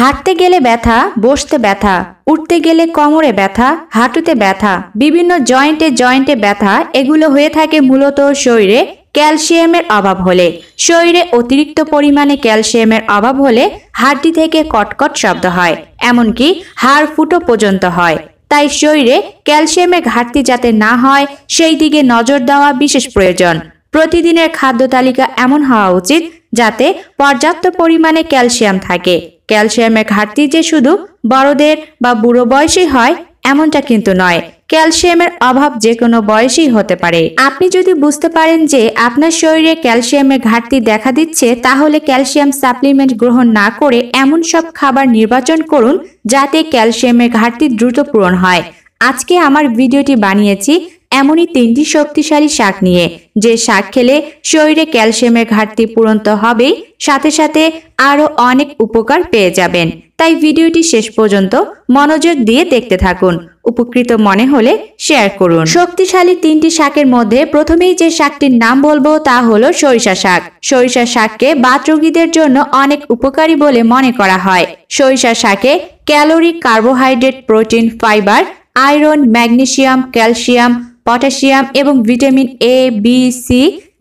হাঁটতে গেলে ব্যথা বসতে ব্যথা উঠতে গেলে কোমরে ব্যথা হাঁটুতে ব্যথা বিভিন্ন জয়েন্টে জয়েন্টে ব্যথা এগুলো হয়ে থাকে মূলত শরীরে ক্যালসিয়ামের অভাব হলে শরীরে অতিরিক্ত পরিমাণে ক্যালসিয়ামের অভাব হলে হাড্ডি থেকে কটকট শব্দ হয় এমনকি হাড় ফুটো পর্যন্ত হয় তাই শরীরে ক্যালসিয়ামের ঘাটতি যাতে না হয় সেই দিকে নজর দেওয়া বিশেষ প্রয়োজন প্রতিদিনের খাদ্য তালিকা এমন হওয়া উচিত যাতে পর্যাপ্ত পরিমাণে ক্যালসিয়াম থাকে ক্যালসিয়ামের ঘাটতি যে শুধু বড়দের বা বুড়ো বয়সী হয় এমনটা কিন্তু নয় ক্যালসিয়ামের অভাব যে কোনো বয়সেই হতে পারে আপনি যদি বুঝতে পারেন যে আপনার শরীরে ক্যালসিয়ামের ঘাটতি দেখা দিচ্ছে তাহলে ক্যালসিয়াম সাপ্লিমেন্ট গ্রহণ না করে এমন সব খাবার নির্বাচন করুন যাতে ক্যালসিয়ামের ঘাটতি দ্রুত পূরণ হয় আজকে আমার ভিডিওটি বানিয়েছি এমনই তিনটি শক্তিশালী শাক নিয়ে যে শাক খেলে শরীরে ক্যালসিয়ামের ঘাটতি পূরণ তো হবেই সাথে সাথে আরও অনেক উপকার পেয়ে যাবেন তাই ভিডিওটি শেষ পর্যন্ত মনোযোগ দিয়ে দেখতে থাকুন উপকৃত মনে হলে শেয়ার করুন শক্তিশালী তিনটি শাকের মধ্যে প্রথমেই যে শাকটির নাম বলবো তা হলো সরিষা শাক সরিষা শাককে রোগীদের জন্য অনেক উপকারী বলে মনে করা হয় সরিষা শাকে calorie carbohydrate protein fibre iron magnesium calcium potassium এবং vitamin A B C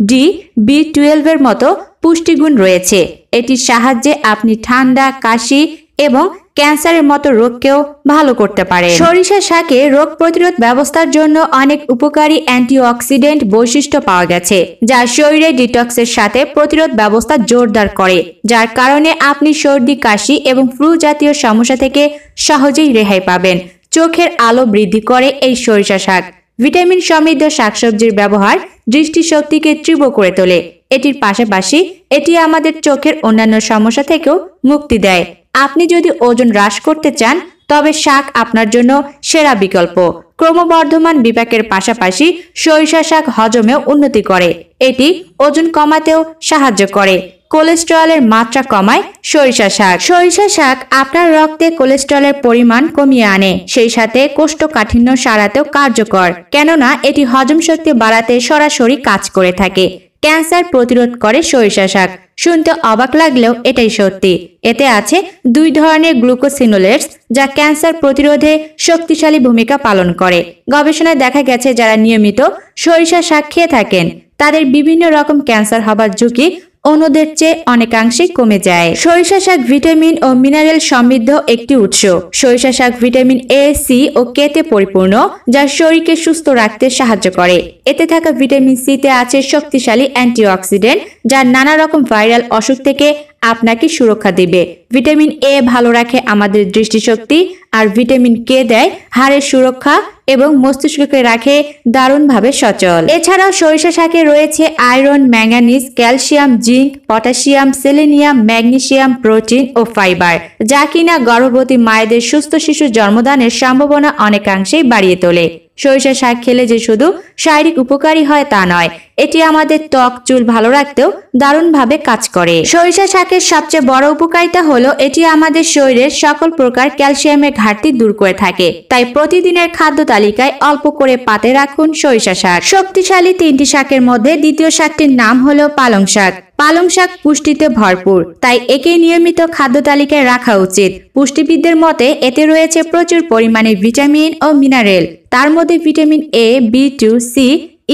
D B টুয়েলভের মতো পুষ্টিগুণ রয়েছে এটির সাহায্যে আপনি ঠান্ডা কাশি এবং ক্যান্সারের মতো রোগকেও ভালো করতে পারে সরিষা শাকে রোগ প্রতিরোধ ব্যবস্থার জন্য অনেক উপকারী অ্যান্টিঅক্সিডেন্ট বৈশিষ্ট্য পাওয়া গেছে যা শরীরে ডিটক্সের সাথে প্রতিরোধ ব্যবস্থা জোরদার করে যার কারণে আপনি সর্দি কাশি এবং ফ্লু জাতীয় সমস্যা থেকে সহজেই রেহাই পাবেন চোখের আলো বৃদ্ধি করে এই সরিষা শাক ভিটামিন সমৃদ্ধ শাকসবজির ব্যবহার দৃষ্টিশক্তিকে তীব্র করে তোলে এটির পাশাপাশি এটি আমাদের চোখের অন্যান্য সমস্যা থেকেও মুক্তি দেয় আপনি যদি ওজন হ্রাস করতে চান তবে শাক আপনার জন্য সেরা বিকল্প ক্রমবর্ধমান বিপাকের পাশাপাশি সরিষা শাক হজমেও উন্নতি করে এটি ওজন কমাতেও সাহায্য করে কোলেস্টেরলের মাত্রা কমায় সরিষা শাক সরিষা শাক আপনার রক্তে কোলেস্টেরলের পরিমাণ কমিয়ে আনে সেই সাথে কোষ্ঠকাঠিন্য সারাতেও কার্যকর কেননা এটি হজম শক্তি বাড়াতে সরাসরি কাজ করে থাকে ক্যান্সার প্রতিরোধ করে সরিষা শাক শুনতে অবাক লাগলেও এটাই সত্যি এতে আছে দুই ধরনের গ্লুকোসিনোলেটস যা ক্যান্সার প্রতিরোধে শক্তিশালী ভূমিকা পালন করে গবেষণায় দেখা গেছে যারা নিয়মিত সরিষা শাক খেয়ে থাকেন তাদের বিভিন্ন রকম ক্যান্সার হবার ঝুঁকি অন্যদের চেয়ে অনেকাংশে কমে যায় সরিষা শাক ভিটামিন ও মিনারেল সমৃদ্ধ একটি উৎস সরিষা শাক ভিটামিন এ সি ও কে তে পরিপূর্ণ যা শরীরকে সুস্থ রাখতে সাহায্য করে এতে থাকা ভিটামিন সি তে আছে শক্তিশালী অ্যান্টিঅক্সিডেন্ট যা নানা রকম ভাইরাল অসুখ থেকে আপনাকে সুরক্ষা দিবে ভিটামিন এ ভালো রাখে আমাদের দৃষ্টিশক্তি আর ভিটামিন কে দেয় হাড়ের সুরক্ষা এবং মস্তিষ্ককে রাখে দারুণভাবে সচল এছাড়াও সরিষা শাকে রয়েছে iron manganese calcium zinc potassium selenium magnesium protein ও ফাইবার যা কিনা গর্ভবতী মায়েদের সুস্থ শিশু জন্মদানের সম্ভাবনা অনেকাংশেই বাড়িয়ে তোলে সরিষা শাক খেলে যে শুধু শারীরিক উপকারী হয় তা নয় এটি আমাদের ত্বক চুল ভালো রাখতেও দারুণভাবে কাজ করে সরিষা শাকের সবচেয়ে বড় উপকারিতা হলো এটি আমাদের শরীরের সকল প্রকার ক্যালসিয়ামের ঘাটতি দূর করে থাকে তাই প্রতিদিনের খাদ্য তালিকায় অল্প করে পাতে রাখুন সরিষা শাক শক্তিশালী তিনটি শাকের মধ্যে দ্বিতীয় শাকটির নাম হলো পালং শাক পালং শাক পুষ্টিতে ভরপুর তাই একে নিয়মিত খাদ্য তালিকায় রাখা উচিত পুষ্টিবিদদের মতে এতে রয়েছে প্রচুর পরিমাণে ভিটামিন ও মিনারেল তার মধ্যে vitamin A B two C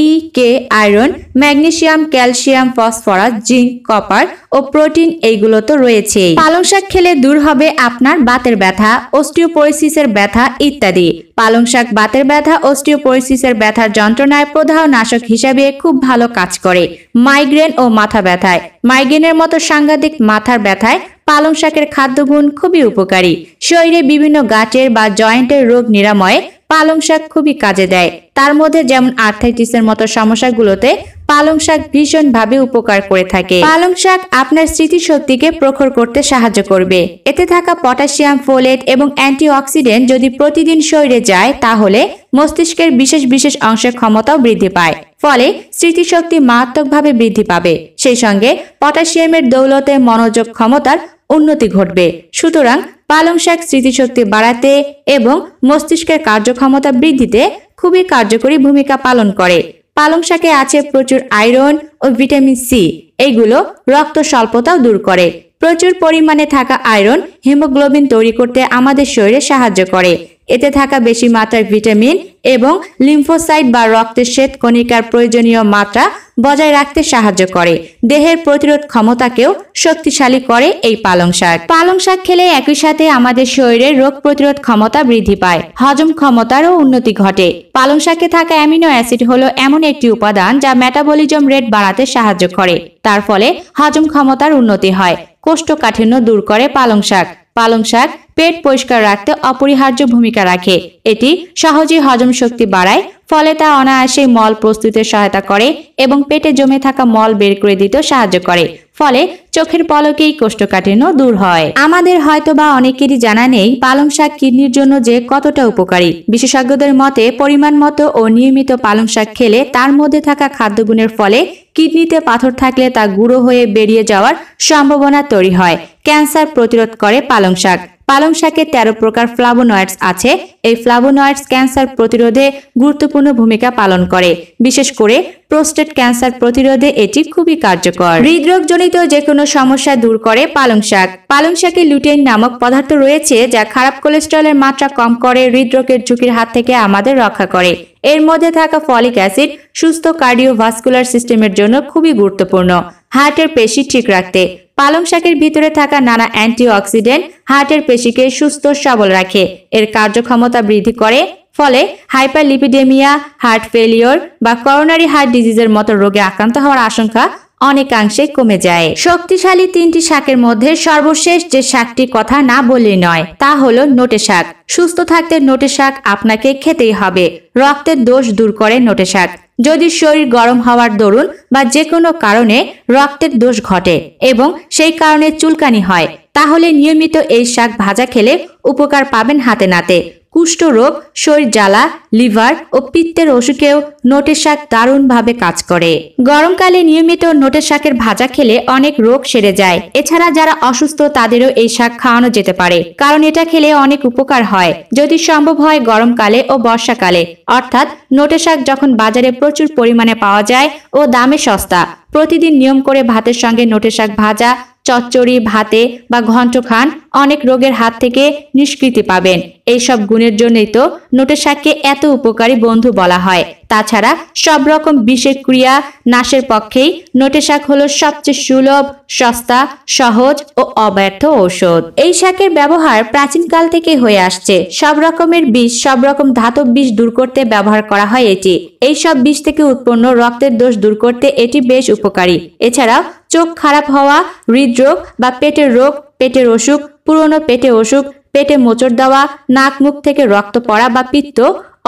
E K iron magnesium calcium phosphorus zinc copper ও প্রোটিন এইগুলো তো রয়েছে পালং শাক খেলে দূর হবে আপনার বাতের ব্যথা অস্টিওপোরিসিসের ব্যথা ইত্যাদি পালং শাক বাতের ব্যথা অস্টিওপোরিসিসের ব্যথার যন্ত্রণায় প্রধান নাশক হিসাবে খুব ভালো কাজ করে মাইগ্রেন ও মাথা ব্যথায় মাইগ্রেনের মতো সাংঘাতিক মাথার ব্যথায় পালং শাকের খাদ্যগুণ খুবই উপকারী শরীরে বিভিন্ন গাছের বা জয়েন্টের রোগ নিরাময়ে পালং শাক খুবই কাজে দেয় তার মধ্যে যেমন আর্থাইটিসের মতো সমস্যাগুলোতে পালং শাক ভীষণভাবে উপকার করে থাকে পালং শাক আপনার স্মৃতিশক্তিকে প্রখর করতে সাহায্য করবে এতে থাকা পটাশিয়াম ফোলেট এবং অ্যান্টিঅক্সিডেন্ট যদি প্রতিদিন শরীরে যায় তাহলে মস্তিষ্কের বিশেষ বিশেষ অংশের ক্ষমতাও বৃদ্ধি পায় ফলে স্মৃতিশক্তি মারাত্মকভাবে বৃদ্ধি পাবে সেই সঙ্গে পটাশিয়ামের দৌলতে মনোযোগ ক্ষমতার উন্নতি ঘটবে সুতরাং পালং শাক স্মৃতিশক্তি বাড়াতে এবং মস্তিষ্কের কার্যক্ষমতা বৃদ্ধিতে খুবই কার্যকরী ভূমিকা পালন করে পালং শাকে আছে প্রচুর আয়রন ও ভিটামিন সি এইগুলো রক্ত স্বল্পতাও দূর করে প্রচুর পরিমাণে থাকা আয়রন হিমোগ্লোবিন তৈরি করতে আমাদের শরীরে সাহায্য করে এতে থাকা বেশি মাত্রার ভিটামিন এবং লিম্ফোসাইট বা রক্তের শ্বেত কণিকার প্রয়োজনীয় মাত্রা বজায় রাখতে সাহায্য করে দেহের প্রতিরোধ ক্ষমতাকেও শক্তিশালী করে এই পালং শাক পালং শাক খেলে একই সাথে আমাদের শরীরের রোগ প্রতিরোধ ক্ষমতা বৃদ্ধি পায় হজম ক্ষমতারও উন্নতি ঘটে পালং শাকে থাকা অ্যামিনো অ্যাসিড হলো এমন একটি উপাদান যা মেটাবলিজম রেট বাড়াতে সাহায্য করে তার ফলে হজম ক্ষমতার উন্নতি হয় কোষ্ঠকাঠিন্য দূর করে পালং শাক পালং শাক পেট পরিষ্কার রাখতে অপরিহার্য ভূমিকা রাখে এটি সহজেই হজম শক্তি বাড়ায় ফলে তা অনায়াসে মল প্রস্তুতে সহায়তা করে এবং পেটে জমে থাকা মল বের করে দিতে সাহায্য করে ফলে চোখের পলকেই কোষ্ঠকাঠিন্য দূর হয় আমাদের হয়তো বা অনেকেরই জানা নেই পালং শাক কিডনির জন্য যে কতটা উপকারী বিশেষজ্ঞদের মতে পরিমাণ মতো ও নিয়মিত পালং শাক খেলে তার মধ্যে থাকা খাদ্যগুণের ফলে কিডনিতে পাথর থাকলে তা গুঁড়ো হয়ে বেরিয়ে যাওয়ার সম্ভাবনা তৈরি হয় ক্যান্সার প্রতিরোধ করে পালং শাক পালং শাকে তেরো প্রকার ফ্লাভোনয়েডস আছে এই ফ্লাভোনয়েডস ক্যান্সার প্রতিরোধে গুরুত্বপূর্ণ ভূমিকা পালন করে বিশেষ করে প্রোস্টেট ক্যান্সার প্রতিরোধে এটি খুবই কার্যকর হৃদরোগজনিত যে কোনো সমস্যা দূর করে পালং শাক পালং শাকে লুটেইন নামক পদার্থ রয়েছে যা খারাপ কোলেস্টেরলের মাত্রা কম করে হৃদরোগের ঝুঁকির হাত থেকে আমাদের রক্ষা করে এর মধ্যে থাকা ফলিক অ্যাসিড সুস্থ কার্ডিওভাস্কুলার সিস্টেমের জন্য খুবই গুরুত্বপূর্ণ হার্টের পেশি ঠিক রাখতে পালং শাকের ভিতরে থাকা নানা অ্যান্টিঅক্সিডেন্ট হার্টের পেশিকে সুস্থ সবল রাখে এর কার্যক্ষমতা বৃদ্ধি করে ফলে হাইপারলিপিডেমিয়া হার্ট ফেলিওর বা করোনারি হার্ট ডিজিজের মতো রোগে আক্রান্ত হওয়ার আশঙ্কা অনেকাংশে কমে যায় শক্তিশালী তিনটি শাকের মধ্যে সর্বশেষ যে শাকটি কথা না বললে নয় তা হলো নোটে শাক সুস্থ থাকতে নোটে শাক আপনাকে খেতেই হবে রক্তের দোষ দূর করে নোটে শাক যদি শরীর গরম হওয়ার দরুন বা যে কোনো কারণে রক্তের দোষ ঘটে এবং সেই কারণে চুলকানি হয় তাহলে নিয়মিত এই শাক ভাজা খেলে উপকার পাবেন হাতে নাতে কুষ্ঠরোগ শরীর জ্বালা লিভার ও পিত্তের অসুখেও নোটের শাক দারুণভাবে কাজ করে গরমকালে নিয়মিত নোটের শাকের ভাজা খেলে অনেক রোগ সেরে যায় এছাড়া যারা অসুস্থ তাদেরও এই শাক খাওয়ানো যেতে পারে কারণ এটা খেলে অনেক উপকার হয় যদি সম্ভব হয় গরমকালে ও বর্ষাকালে অর্থাৎ নোটে শাক যখন বাজারে প্রচুর পরিমাণে পাওয়া যায় ও দামে সস্তা প্রতিদিন নিয়ম করে ভাতের সঙ্গে নোটের শাক ভাজা চচ্চড়ি ভাতে বা ঘন্ট খান অনেক রোগের হাত থেকে নিষ্কৃতি পাবেন এই সব গুণের জন্যই তো নোটে শাককে এত উপকারী বন্ধু বলা হয় তাছাড়া সব রকম বিশেষ ক্রিয়া নাশের পক্ষেই নোটে শাক হলো সবচেয়ে সুলভ সস্তা সহজ ও অব্যর্থ ঔষধ এই শাকের ব্যবহার প্রাচীনকাল থেকে হয়ে আসছে সব রকমের বিষ সব রকম ধাতব বিষ দূর করতে ব্যবহার করা হয় এটি এই সব বিষ থেকে উৎপন্ন রক্তের দোষ দূর করতে এটি বেশ উপকারী এছাড়াও চোখ খারাপ হওয়া হৃদরোগ বা পেটের রোগ পেটের অসুখ পুরনো পেটে অসুখ পেটে মোচড় দেওয়া নাক মুখ থেকে রক্ত পড়া বা পিত্ত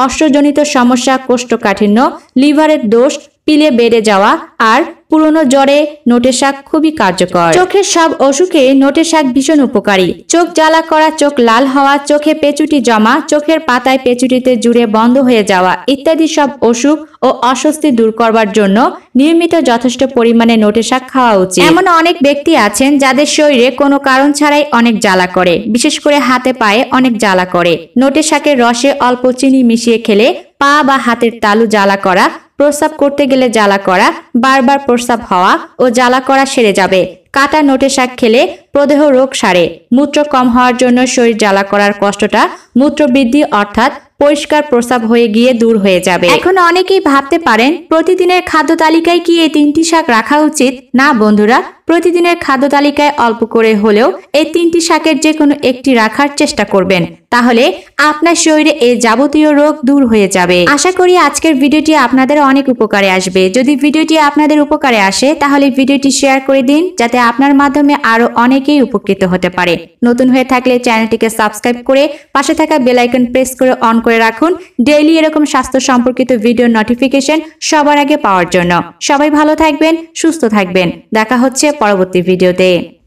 অশ্বজনিত সমস্যা কোষ্ঠকাঠিন্য লিভারের দোষ পিলে বেড়ে যাওয়া আর পুরনো জ্বরে নোটে শাক খুবই কার্যকর চোখের সব অসুখে নোটে শাক ভীষণ উপকারী চোখ জ্বালা করা চোখ লাল হওয়া চোখে পেচুটি জমা চোখের পাতায় পেচুটিতে জুড়ে বন্ধ হয়ে যাওয়া ইত্যাদি সব অসুখ ও অস্বস্তি দূর করবার জন্য নিয়মিত যথেষ্ট পরিমাণে নোটে শাক খাওয়া উচিত এমন অনেক ব্যক্তি আছেন যাদের শরীরে কোনো কারণ ছাড়াই অনেক জ্বালা করে বিশেষ করে হাতে পায়ে অনেক জ্বালা করে নোটে শাকের রসে অল্প চিনি মিশিয়ে খেলে পা বা হাতের তালু জ্বালা করা প্রস্রাব করতে গেলে জ্বালা করা বারবার প্রস্রাব হওয়া ও জ্বালা করা সেরে যাবে কাটা নোটে শাক খেলে প্রদেহ রোগ সারে মূত্র কম হওয়ার জন্য শরীর জ্বালা করার কষ্টটা মূত্র বৃদ্ধি অর্থাৎ পরিষ্কার প্রস্রাব হয়ে গিয়ে দূর হয়ে যাবে এখন অনেকেই ভাবতে পারেন প্রতিদিনের খাদ্য তালিকায় কি এই তিনটি শাক রাখা উচিত না বন্ধুরা প্রতিদিনের খাদ্য তালিকায় অল্প করে হলেও এই তিনটি শাকের যে কোনো একটি রাখার চেষ্টা করবেন তাহলে আপনার শরীরে এই যাবতীয় রোগ দূর হয়ে যাবে আশা করি আজকের ভিডিওটি আপনাদের অনেক উপকারে আসবে যদি ভিডিওটি আপনাদের উপকারে আসে তাহলে ভিডিওটি শেয়ার করে দিন যাতে আপনার মাধ্যমে আরো অনেকেই উপকৃত হতে পারে নতুন হয়ে থাকলে চ্যানেলটিকে সাবস্ক্রাইব করে পাশে থাকা বেলাইকন প্রেস করে অন করে রাখুন ডেইলি এরকম স্বাস্থ্য সম্পর্কিত ভিডিও নোটিফিকেশন সবার আগে পাওয়ার জন্য সবাই ভালো থাকবেন সুস্থ থাকবেন দেখা হচ্ছে পরবর্তী ভিডিওতে